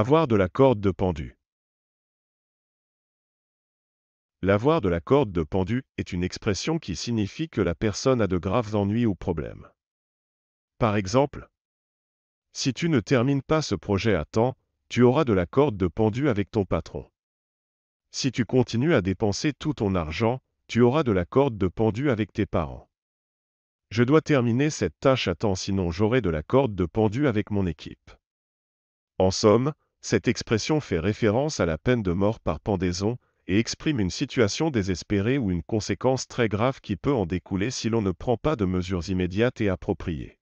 Avoir de la corde de pendu. L'avoir de la corde de pendu est une expression qui signifie que la personne a de graves ennuis ou problèmes. Par exemple, si tu ne termines pas ce projet à temps, tu auras de la corde de pendu avec ton patron. Si tu continues à dépenser tout ton argent, tu auras de la corde de pendu avec tes parents. Je dois terminer cette tâche à temps sinon j'aurai de la corde de pendu avec mon équipe. En somme, cette expression fait référence à la peine de mort par pendaison et exprime une situation désespérée ou une conséquence très grave qui peut en découler si l'on ne prend pas de mesures immédiates et appropriées.